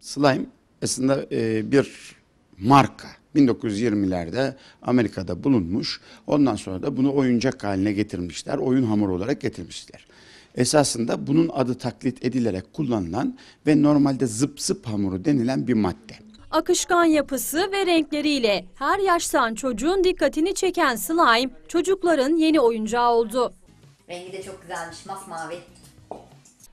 Slime aslında e, bir marka. 1920'lerde Amerika'da bulunmuş. Ondan sonra da bunu oyuncak haline getirmişler. Oyun hamuru olarak getirmişler. Esasında bunun adı taklit edilerek kullanılan ve normalde zıp zıp hamuru denilen bir madde. Akışkan yapısı ve renkleriyle her yaştan çocuğun dikkatini çeken slime çocukların yeni oyuncağı oldu. Rengi de çok güzelmiş, masmavi.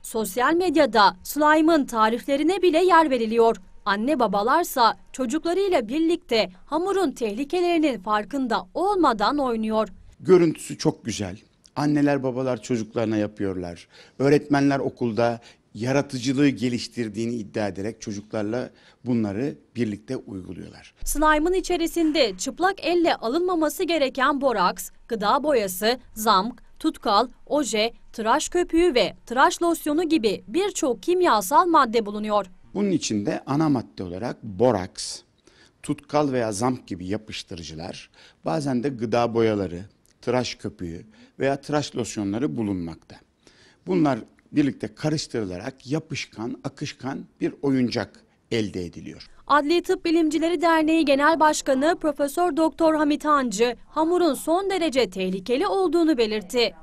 Sosyal medyada slime'ın tariflerine bile yer veriliyor. Anne babalarsa çocuklarıyla birlikte hamurun tehlikelerinin farkında olmadan oynuyor. Görüntüsü çok güzel. Anneler babalar çocuklarına yapıyorlar. Öğretmenler okulda yaratıcılığı geliştirdiğini iddia ederek çocuklarla bunları birlikte uyguluyorlar. Slime'ın içerisinde çıplak elle alınmaması gereken boraks, gıda boyası, zamk, tutkal, oje, tıraş köpüğü ve tıraş losyonu gibi birçok kimyasal madde bulunuyor. Bunun içinde ana madde olarak boraks, tutkal veya zamp gibi yapıştırıcılar, bazen de gıda boyaları, tıraş köpüğü veya tıraş losyonları bulunmakta. Bunlar birlikte karıştırılarak yapışkan, akışkan bir oyuncak elde ediliyor. Adli Tıp Bilimcileri Derneği Genel Başkanı Profesör Doktor Hamit Hancı hamurun son derece tehlikeli olduğunu belirtti.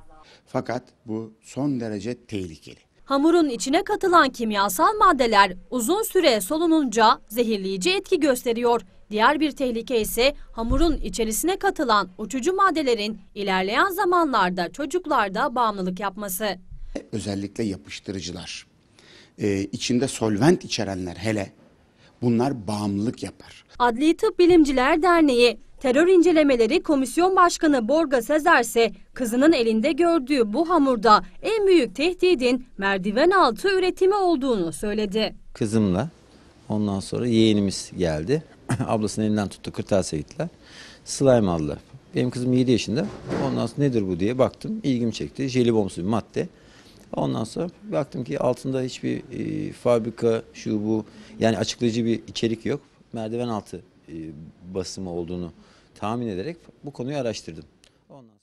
Fakat bu son derece tehlikeli. Hamurun içine katılan kimyasal maddeler uzun süre solununca zehirleyici etki gösteriyor. Diğer bir tehlike ise hamurun içerisine katılan uçucu maddelerin ilerleyen zamanlarda çocuklarda bağımlılık yapması. Özellikle yapıştırıcılar e, içinde solvent içerenler hele bunlar bağımlılık yapar. Adli Tıp Bilimciler Derneği terör incelemeleri komisyon başkanı Borga Sezer ise kızının elinde gördüğü bu hamurda en büyük tehdidin merdiven altı üretimi olduğunu söyledi. Kızımla ondan sonra yeğenimiz geldi. Ablasının elinden tuttu kırtasiye gittiler. Slime aldılar. Benim kızım 7 yaşında. Ondan sonra nedir bu diye baktım. İlgimi çekti. Jelibomsu bir madde. Ondan sonra baktım ki altında hiçbir e, fabrika şu bu yani açıklayıcı bir içerik yok. Merdiven altı e, basımı olduğunu tahmin ederek bu konuyu araştırdım. Ondan sonra...